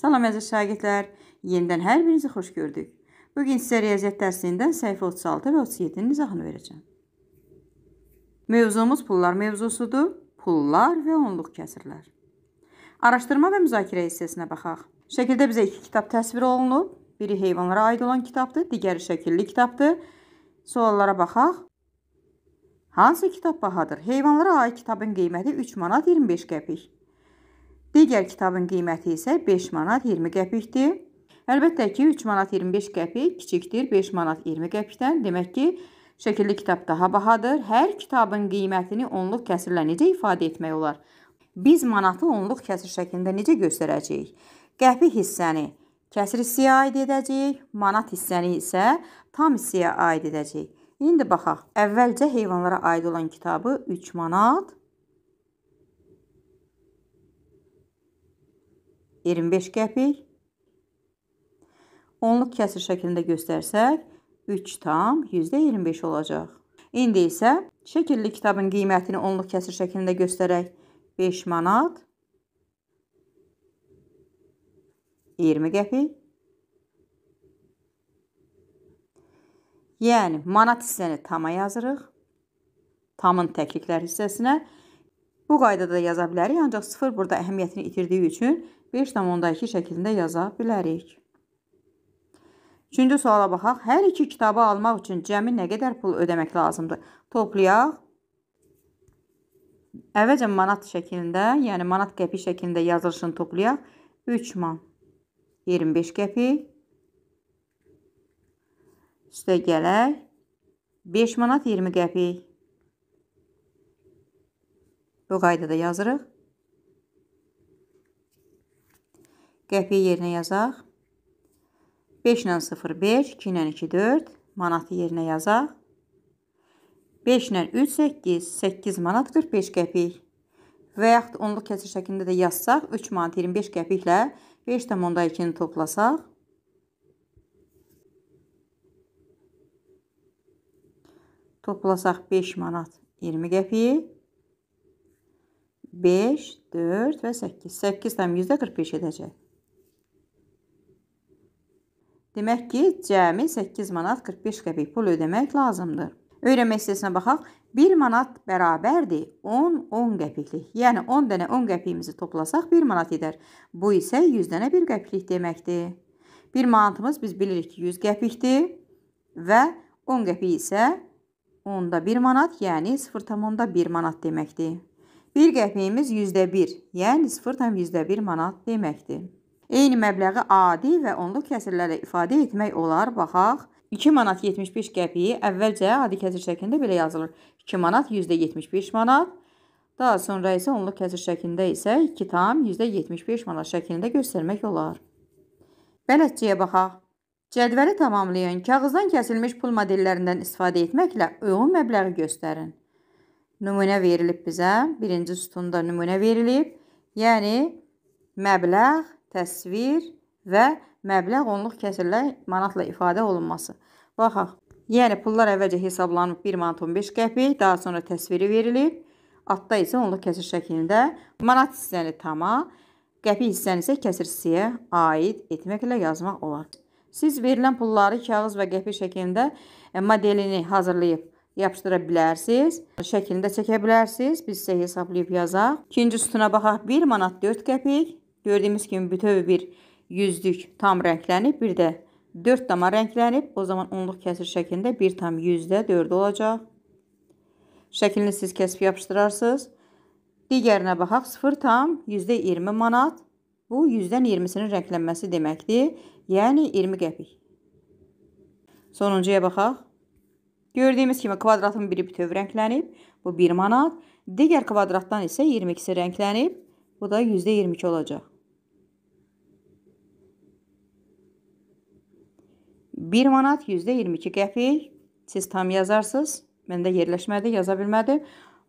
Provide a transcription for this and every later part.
Salam əziz şagirdlər, yenidən hər birinizi xoş gördük. Bu gün sizə riyaziyyat dərsindən səhifə 36 və 37-nin izahını verəcəm. Mövzumuz pullar mövzusudur. Pullar və onluq kəsirlər. Araşdırma və müzakirə hissəsinə baxaq. Şəkildə bizə iki kitab təsvir olunub. Biri heyvanlara aid olan kitabdır, digəri şəkilli kitabdır. Suallara baxaq. Hansı kitab bahadır? Heyvanlara aid kitabın qiyməti 3 manat 25 qəpik. Digər kitabın qiyməti isə 5 manat 20 qəpikdir. Əlbəttə ki, 3 manat 25 qəpik kiçikdir 5 manat 20 qəpikdən. Demək ki, şəkilli kitab daha bahadır. Hər kitabın qiymətini onluq kəsirlə necə ifadə etmək olar? Biz manatı onluq kəsir şəklində necə göstərəcəyik? Qəpik hissəni kəsir hissəyə aid edəcəyik, manat hissəni isə tam hissəyə aid edəcəyik. İndi baxaq. Əvvəlcə heyvanlara aid olan kitabı 3 manat 25 qəpik. Onluq kəsir şəklində göstərsək, 3 tam %25 olacaq. İndi isə şəkilli kitabın qiymətini onluq kəsir şəklində göstərək. 5 manat 20 qəpik. Yəni manat hissəni tama yazırıq. Tamın təkliklər hissəsinə. Bu qaydada yaza bilərik, ancaq 0 burada əhəmiyyətini itirdiyi üçün 5,2 şəklində yaza bilərik. Üçüncü suala baxaq. Hər iki kitabı almaq üçün cəmi nə qədər pul ödəmək lazımdır? Toplayaq. Əvvəlcə manat şəklində, yəni manat qəpi şəklində yazılışını toplayaq. 3 man 25 qəpik. Üstə gələk. 5 manat 20 qəpik. Bu qaydada yazırıq. Qəpiyə yerinə yazaq. 5 ilə 0 5, 2 ilə 2 4 manatı yerinə yazaq. 5 ilə 3 8, 8 manat 45 qəpik. Və yaxud onluq kəsir şəklində də yazsaq 3 manat 25 qəpiklə 5,2-ni toplasaq Toplasaq 5 manat 20 qəpik. 5, 4 və 8. 8 tam 100-də 45 edəcək. Demək ki, cəmi 8 manat 45 qəpik pul ödəmək lazımdır. Öyrənmə hissəsinə baxaq. 1 manat bərabərdir 10 10 qəpiklik. Yəni 10 dənə 10 qəpiyimizi toplasaq 1 manat edər. Bu isə 100 dənə 1 qəpiklik deməkdir. 1 manatımız biz bilirik ki, 100 qəpikdir və 10 qəpik isə onda 1 manat, yəni 0,1 manat deməkdir. 1 qəpiyimiz %1, yəni 0,1 manat deməkdir. Eyni məbləği adi və onluq kəsirlərlə ifadə etmək olar. Baxaq. 2 manat 75 qəpiyi əvvəlcə adi kəsir şəklində belə yazılır. 2 manat %75 manat. Daha sonra isə onluq kəsir şəklində isə 2 tam %75 manat şəklində göstərmək olar. Bələdçiyə baxaq. Cədvəli tamamlayın. Kağızdan kəsilmiş pul modellərindən istifadə etməklə uyğun məbləği göstərin. Nümunə verilib bizə. Birinci sütunda nümunə verilib. Yəni, məbləğ təsvir və məbləğ onluq kəsirlə manatla ifadə olunması. Baxaq. Yəni pullar əvvəlcə hesablanıb 1 manat 15 qəpik, daha sonra təsviri verilib. Altda isə onluq kəsir şəklində manat hissəni tama, qəpik hissəni isə kəsirsiyə aid etməklə yazmaq olar. Siz verilən pulları kağız və qəpik şəklində e, modelini hazırlayıb yapışdıra bilərsiniz. Şəklində çəkə bilərsiniz. Biz isə hesablayıb yazaq. İkinci sütuna baxaq. 1 manat 4 qəpik. Gördüyümüz kimi bütöv bir yüzlük tam rənglənib, bir də 4 dama rənglənib. O zaman onluq kəsir şəklində 1 tam 100-də 4 olacaq. Şəklini siz kəsib yapışdırarsınız. Digərinə baxaq 0 tam 20 manat. Bu 100-dən 20-sinin rənglənməsi deməkdir. Yəni 20 qəpik. Sonuncuya baxaq. Gördüyümüz kimi kvadratın biri bütöv rənglənib. Bu 1 manat. Digər kvadratdan isə 22-si rənglənib. Bu da %22 olacaq. 1 manat %22 qəpik. Siz tam yazarsınız. Məndə yerləşmədi, yaza bilmədi.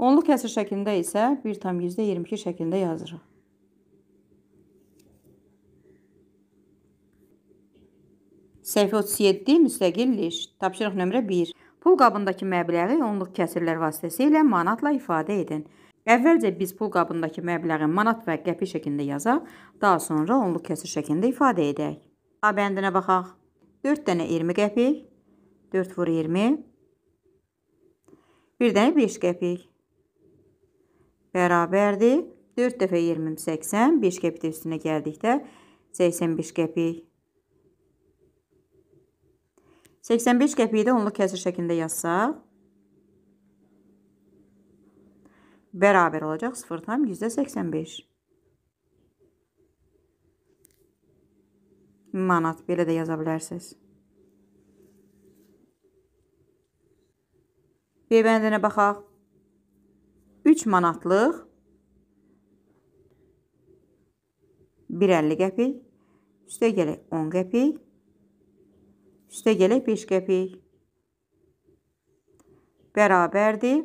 Onluq kəsir şəklində isə 1 tam %22 şəklində yazırıq. Səhifə 37 müstəqil liş. Tapşırıq nömrə 1. Pul qabındakı məbləği onluq kəsirlər vasitəsilə manatla ifadə edin. Əvvəlcə biz pul qabındakı məbləği manat və qəpik şəklində yazaq, daha sonra onluq kəsir şəklində ifadə edək. A bəndinə baxaq. 4 dənə 20 qəpik, 4 vur 20, bir dənə 5 qəpik. Bərabərdir. 4 dəfə 20, 80, 5 qəpik də üstünə gəldikdə 85 qəpik. 85 qəpiyi də onluq kəsir şəklində yazsaq, bərabər olacaq 0,85. manat belə də yaza bilərsiniz. B bəndinə baxaq. 3 manatlıq 1.50 qəpik, üstə gələk 10 qəpik, üstə gələk 5 qəpik. Bərabərdir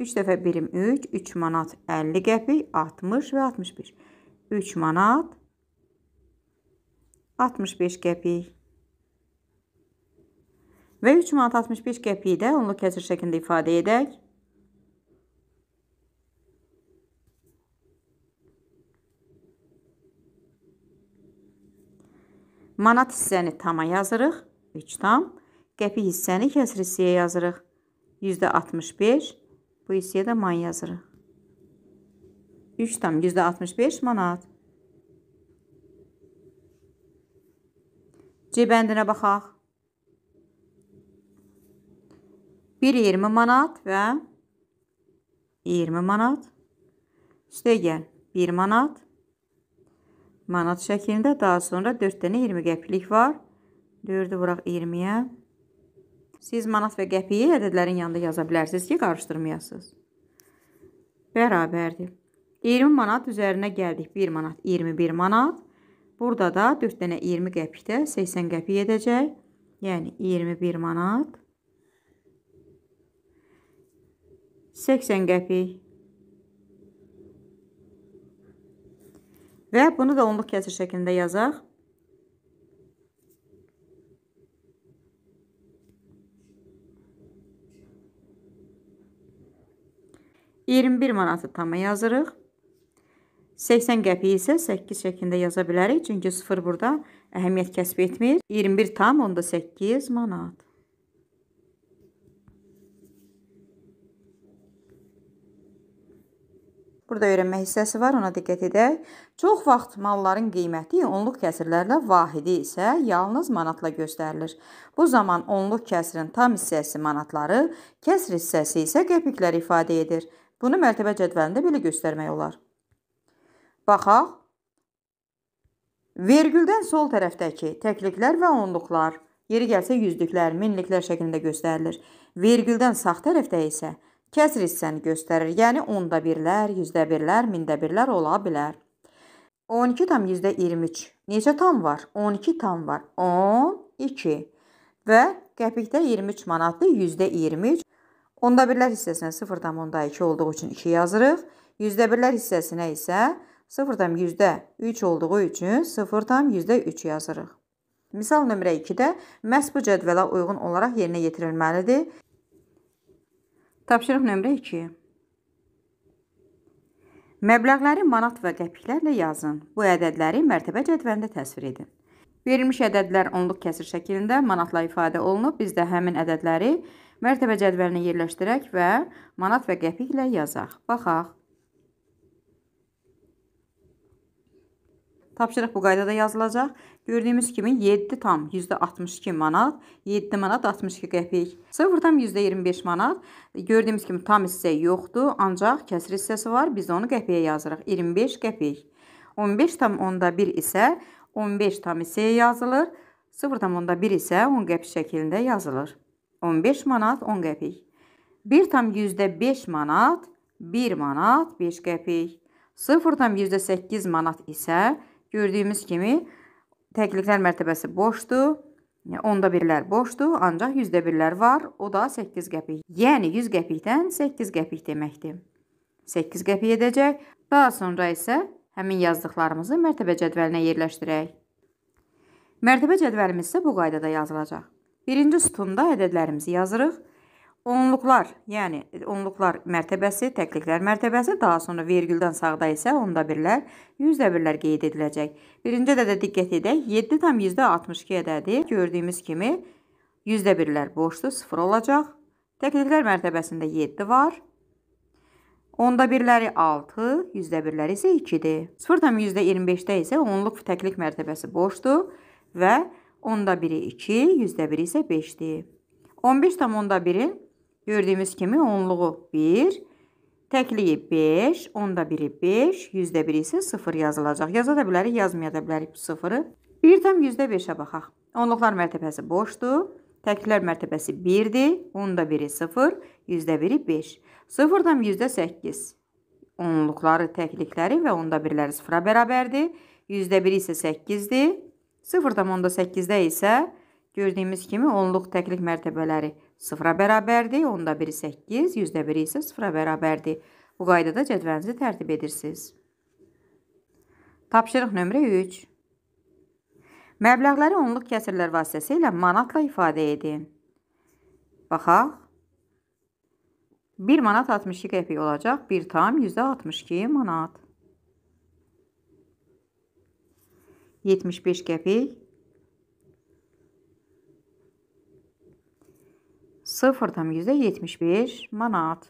3 dəfə birim 3, 3 manat 50 qəpik, 60 və 61. 3 manat 50 qəpik. 65 qəpik. Və 3 manat 65 qəpiyi də onluq kəsir şəklində ifadə edək. Manat hissəni tama yazırıq. 3 tam. Qəpik hissəni kəsir hissəyə yazırıq. %65. Bu hissəyə də man yazırıq. 3 tam %65 manat. C bəndinə baxaq. 1 20 manat və 20 manat. Üstə gəl 1 manat. Manat şəklində daha sonra 4 dənə 20 qəpiklik var. 4-ü vuraq 20-yə. Siz manat və qəpiyi ədədlərin yanında yaza bilərsiniz ki, qarışdırmayasınız. Bərabərdir. 20 manat üzərinə gəldik. 1 manat 21 manat. Burada da 4 dənə 20 qəpikdə 80 qəpik edəcək. Yəni 21 manat. 80 qəpik. Və bunu da onluq kəsir şəklində yazaq. Yirmi bir manatı tama yazırıq. 80 qəpiyi isə 8 şəklində yaza bilərik, çünki 0 burada əhəmiyyət kəsb etmir. 21 tam, onda 8 manat. Burada öyrənmə hissəsi var, ona diqqət edək. Çox vaxt malların qiyməti onluq kəsirlərlə vahidi isə yalnız manatla göstərilir. Bu zaman onluq kəsirin tam hissəsi manatları, kəsr hissəsi isə qəpikləri ifadə edir. Bunu mərtəbə cədvəlində belə göstərmək olar. Baxaq. Vergüldən sol tərəfdəki təkliklər və onluqlar, yeri gəlsə yüzlüklər, minliklər şəklində göstərilir. Vergüldən sağ tərəfdə isə kəsr hissəni göstərir. Yəni onda birlər, yüzdə birlər, mində birlər ola bilər. 12 tam yüzdə 23. Neçə tam var? 12 tam var. 12 və qəpikdə 23 manatdır. Yüzdə 23. Onda birlər hissəsinə 0,2 olduğu üçün 2 yazırıq. Yüzdə birlər hissəsinə isə 0,2 0-tam %3 olduğu üçün 0-tam %3 yazırıq. Misal nömrə 2-də məhz bu cədvələ uyğun olaraq yerinə yetirilməlidir. Tapşırıq nömrə 2. Məbləğləri manat və qəpiklərlə yazın. Bu ədədləri mərtəbə cədvəlində təsvir edin. Verilmiş ədədlər onluq kəsir şəklində manatla ifadə olunub. Biz də həmin ədədləri mərtəbə cədvəlinə yerləşdirək və manat və qəpiklə yazaq. Baxaq. Tapşırıq bu qaydada yazılacaq. Gördüyümüz kimi 7 tam %62 manat, 7 manat 62 qəpik. 0 %25 manat. Gördüyümüz kimi tam hissə yoxdur, ancaq kəsr hissəsi var. Biz onu qəpiyə yazırıq. 25 qəpik. 15 tam onda 1 isə 15 tam hissəyə yazılır. 0 tam onda 1 isə 10 qəpik şəklində yazılır. 15 manat 10 qəpik. 1 tam %5 manat 1 manat 5 qəpik. 0 tam %8 manat isə 1 qəpik. Gördüyümüz kimi təkliklər mərtəbəsi boşdur. Yəni onda birlər boşdur, ancaq yüzdə birlər var. O da 8 qəpik. Yəni 100 qəpikdən 8 qəpik deməkdir. 8 qəpik edəcək. Daha sonra isə həmin yazdıqlarımızı mərtəbə cədvəlinə yerləşdirək. Mərtəbə cədvəlimiz isə bu qaydada yazılacaq. Birinci sütunda ədədlərimizi yazırıq. Onluqlar, yəni e, onluqlar mərtəbəsi, təkliklər mərtəbəsi, daha sonra vergüldən sağda isə onda birlər, yüzdə birlər qeyd ediləcək. Birinci də də diqqət edək, 7 tam %62 ədədi gördüyümüz kimi yüzdə birlər boşdur, 0 olacaq. Təkliklər mərtəbəsində 7 var. Onda birləri 6, yüzdə birləri isə 2-dir. 0 tam %25-də isə onluq təklik mərtəbəsi boşdur və onda biri 2, yüzdə biri isə 5-dir. 15 tam onda birin Gördüyümüz kimi onluğu 1, təkliyi 5, onda biri 5, yüzdə biri isə 0 yazılacaq. Yaza da bilərik, yazmaya da bilərik 0-ı. 1 tam yüzdə 5-ə baxaq. Onluqlar mərtəbəsi boşdur. Təklər mərtəbəsi 1-dir, onda biri 0, yüzdə biri 5. 0 tam yüzdə 8. Onluqları, təklikləri və onda birləri 0-a bərabərdir. Yüzdə biri isə 8-dir. 0 tam onda 8-də isə gördüyümüz kimi onluq təklik mərtəbələri Sıfıra bərabərdir, onda biri 8, yüzdə biri isə sıfıra bərabərdir. Bu qaydada cədvənizi tərtib edirsiniz. Tapşırıq nömrə 3. Məbləğləri onluq kəsirlər vasitəsilə manatla ifadə edin. Baxaq. 1 manat 62 qəpik olacaq. 1 tam %62 manat. 75 qəpik Sıfırdan yüzde 75 manat.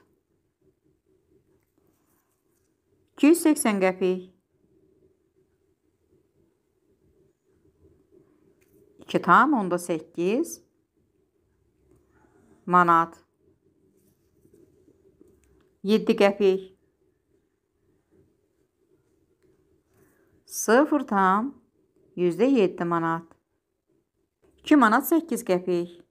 280 qəpik. 2 tam onda 8 manat. 7 qəpik. 0 tam %7 manat. 2 manat 8 qəpik.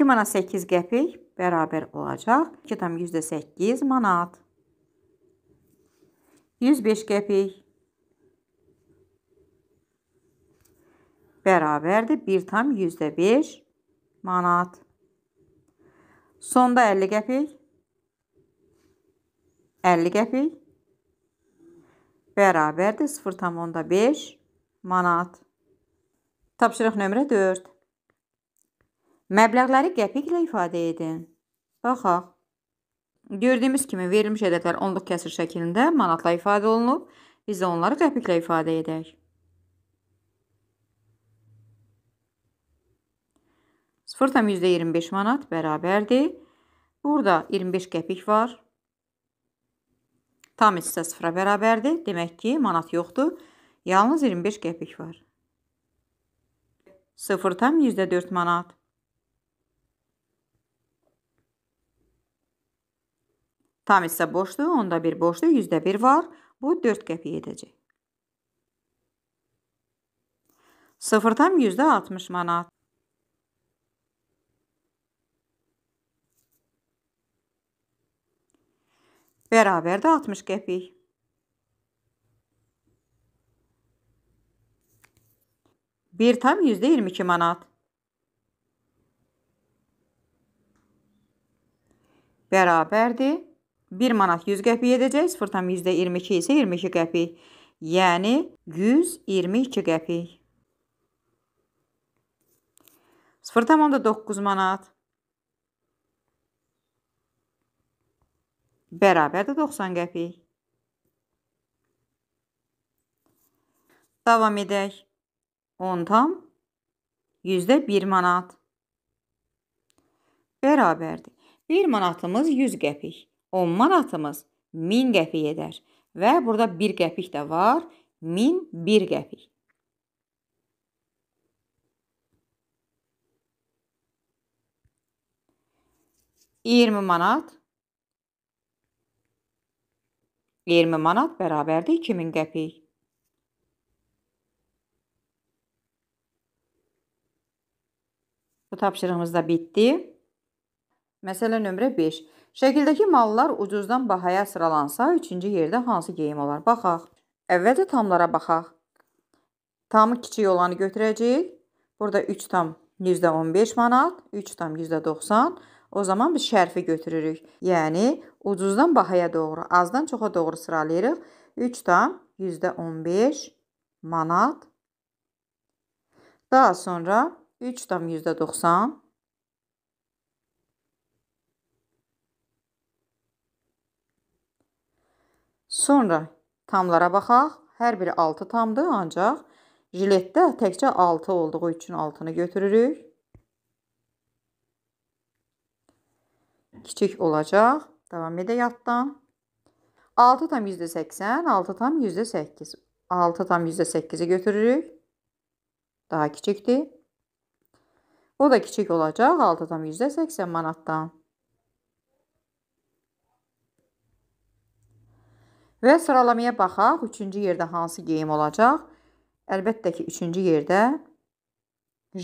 2 manat 8 qəpik bərabər olacaq 2,8 manat. 105 qəpik bərabərdir 1,5 manat. Sonda 50 qəpik 50 qəpik bərabərdir 0,5 manat. Tapşırıq nömrə 4. Məbləğləri qəpiklə ifadə edin. Baxaq. Gördüyümüz kimi verilmiş ədədlər onluq kəsir şəklində manatla ifadə olunub. Biz də onları qəpiklə ifadə edək. Sıfır tam %25 manat bərabərdir. Burada 25 qəpik var. Tam hissə sıfıra bərabərdir. Demək ki, manat yoxdur. Yalnız 25 qəpik var. Sıfır tam %4 manat. Tam hissə boşdur, onda bir boşdur, yüzdə bir var. Bu 4 qəpiyə edəcək. Sıfır tam yüzdə 60 manat. Bərabər də 60 qəpik. Bir tam yüzde 22 manat. Bərabərdir 1 manat 100 qəpik edəcək, 0,22 isə 22 qəpik. Yəni 122 qəpik. 0,9 manat. Bərabərdir 90 qəpik. Davam edək. 10 tam yüzdə 1 manat. Bərabərdir. 1 manatımız 100 qəpik. 10 manatımız 1000 qəpik edər və burada 1 qəpik də var. 1000 1 qəpik. Yirmi manat 20 manat bərabərdir 2000 qəpik. Bu tapşırığımız da bitdi. Məsələ nömrə 5. Şəkildəki mallar ucuzdan bahaya sıralansa, üçüncü yerdə hansı geyim olar? Baxaq. Əvvəlcə tamlara baxaq. Tamı kiçik olanı götürəcəyik. Burada 3 tam %15 manat, 3 tam %90. O zaman biz şərfi götürürük. Yəni, ucuzdan bahaya doğru, azdan çoxa doğru sıralayırıq. 3 tam %15 manat. Daha sonra 3 tam %90. Sonra tamlara baxaq. Hər biri 6 tamdır, ancaq jiletdə təkcə 6 olduğu üçün 6-nı götürürük. Kiçik olacaq. Davam edə yaddan. 6 tam %80, 6 tam %8. 6 tam %8-i götürürük. Daha kiçikdir. O da kiçik olacaq 6 tam %80 manatdan. Və sıralamaya baxaq, üçüncü yerdə hansı geyim olacaq? Əlbəttə ki, üçüncü yerdə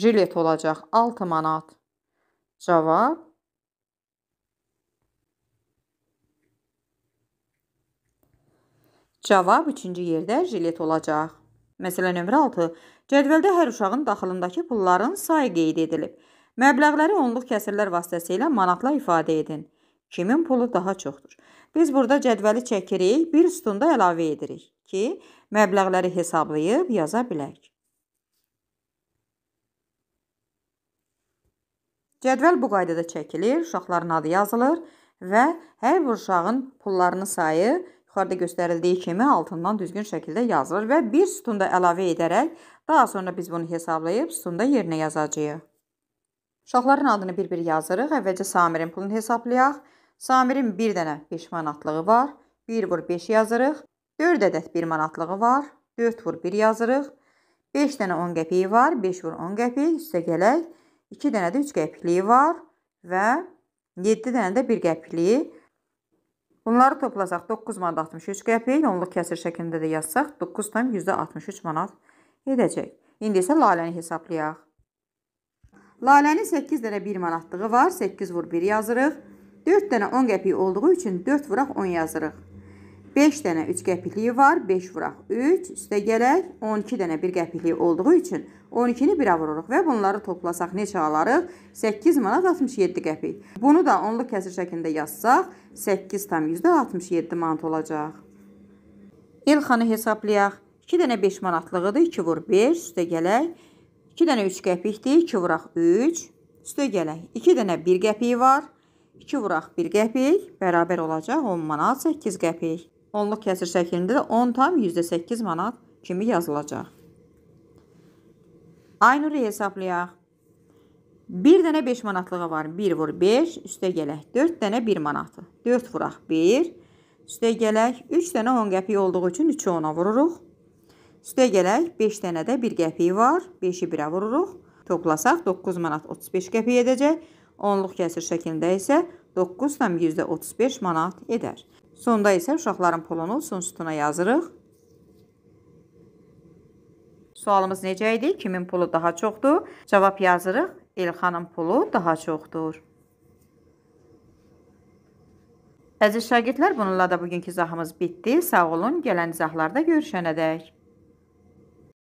jilet olacaq, 6 manat. Cavab. Cavab üçüncü yerdə jilet olacaq. Məsələ nömrə 6. Cədvəldə hər uşağın daxilindəki pulların sayı qeyd edilib. Məbləğləri onluq kəsirlər vasitəsilə manatla ifadə edin. Kimin pulu daha çoxdur? Biz burada cədvəli çəkirik, bir üstündə əlavə edirik ki, məbləğləri hesablayıb yaza bilək. Cədvəl bu qaydada çəkilir, uşaqların adı yazılır və hər bir uşağın pullarını sayı yuxarıda göstərildiyi kimi altından düzgün şəkildə yazılır və bir sütunda əlavə edərək daha sonra biz bunu hesablayıb sütunda yerinə yazacağıq. Uşaqların adını bir-bir yazırıq. Əvvəlcə Samirin pulunu hesablayaq. Samirin bir dənə 5 manatlığı var. 1 vur 5 yazırıq. 4 ədəd 1 manatlığı var. 4 vur 1 yazırıq. 5 dənə 10 qəpiyi var. 5 vur 10 qəpik. Üstə gələk. 2 dənə də 3 qəpikliyi var. Və 7 dənə də 1 qəpikliyi. Bunları toplasaq 9 manat 63 qəpik. Onluq kəsir şəklində də yazsaq 9 tam %63 manat edəcək. İndi isə laləni hesablayaq. Lalənin 8 dənə 1 manatlığı var. 8 vur 1 yazırıq. 4 dənə 10 qəpik olduğu üçün 4 vuraq 10 yazırıq. 5 dənə 3 qəpikliyi var, 5 vuraq 3, üstə gələk 12 dənə 1 qəpikliyi olduğu üçün 12-ni 1-ə vururuq və bunları toplasaq neçə alarıq? 8 manat 67 qəpik. Bunu da onluq kəsir şəklində yazsaq, 8 tam 167 manat olacaq. İlxanı hesablayaq. 2 dənə 5 manatlığıdır, 2 vur 5, üstə gələk. 2 dənə 3 qəpikdir, 2 vuraq 3, üstə gələk. 2 dənə 1 qəpiyi var, 2 vuraq 1 qəpik bərabər olacaq 10 manat 8 qəpik. Onluq kəsir şəklində də 10 tam %8 manat kimi yazılacaq. Aynuri hesablayaq. 1 dənə 5 manatlığı var. 1 vur 5, üstə gələk 4 dənə 1 manatı. 4 vuraq 1, üstə gələk 3 dənə 10 qəpik olduğu üçün 3-ü 10-a vururuq. Üstə gələk 5 dənə də 1 qəpik var. 5-i 1-ə vururuq. Toplasaq 9 manat 35 qəpik edəcək. Onluq kəsir şəklində isə 9,35 manat edər. Sonda isə uşaqların pulunu sütuna yazırıq. Sualımız necə idi? Kimin pulu daha çoxdur? Cavab yazırıq. Elxanın pulu daha çoxdur. Əziz şagirdlər, bununla da bugünkü izahımız bitdi. Sağ olun, gələn izahlarda görüşənədək.